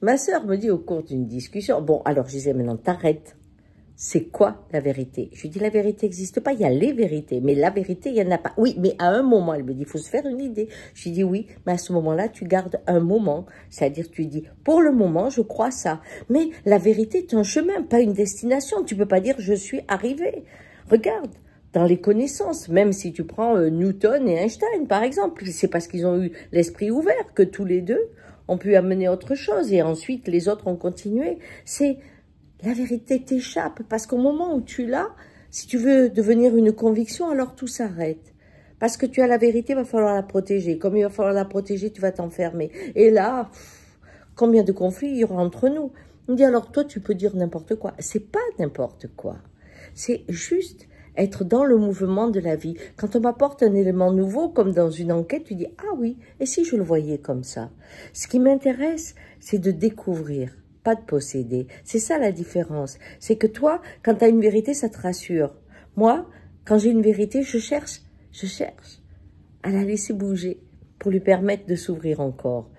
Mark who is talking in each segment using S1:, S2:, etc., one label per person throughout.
S1: Ma sœur me dit au cours d'une discussion, bon, alors je disais, maintenant t'arrêtes. C'est quoi la vérité Je lui dis, la vérité n'existe pas, il y a les vérités, mais la vérité, il n'y en a pas. Oui, mais à un moment, elle me dit, il faut se faire une idée. Je lui dis, oui, mais à ce moment-là, tu gardes un moment. C'est-à-dire, tu dis, pour le moment, je crois ça. Mais la vérité est un chemin, pas une destination. Tu peux pas dire, je suis arrivé. Regarde, dans les connaissances, même si tu prends euh, Newton et Einstein, par exemple, c'est parce qu'ils ont eu l'esprit ouvert que tous les deux, ont pu amener autre chose et ensuite les autres ont continué. C'est la vérité t'échappe parce qu'au moment où tu l'as, si tu veux devenir une conviction, alors tout s'arrête. Parce que tu as la vérité, il va falloir la protéger. Comme il va falloir la protéger, tu vas t'enfermer. Et là, combien de conflits il y aura entre nous On dit alors toi, tu peux dire n'importe quoi. C'est pas n'importe quoi. C'est juste être dans le mouvement de la vie. Quand on m'apporte un élément nouveau, comme dans une enquête, tu dis « Ah oui, et si je le voyais comme ça ?» Ce qui m'intéresse, c'est de découvrir, pas de posséder. C'est ça la différence. C'est que toi, quand tu as une vérité, ça te rassure. Moi, quand j'ai une vérité, je cherche, je cherche à la laisser bouger pour lui permettre de s'ouvrir encore.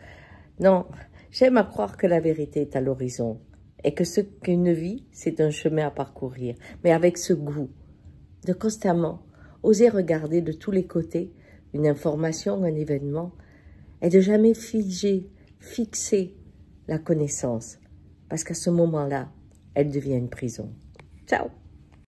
S1: Non, j'aime à croire que la vérité est à l'horizon et que ce qu'une vie, c'est un chemin à parcourir, mais avec ce goût, de constamment oser regarder de tous les côtés une information, un événement, et de jamais figer, fixer la connaissance, parce qu'à ce moment-là, elle devient une prison. Ciao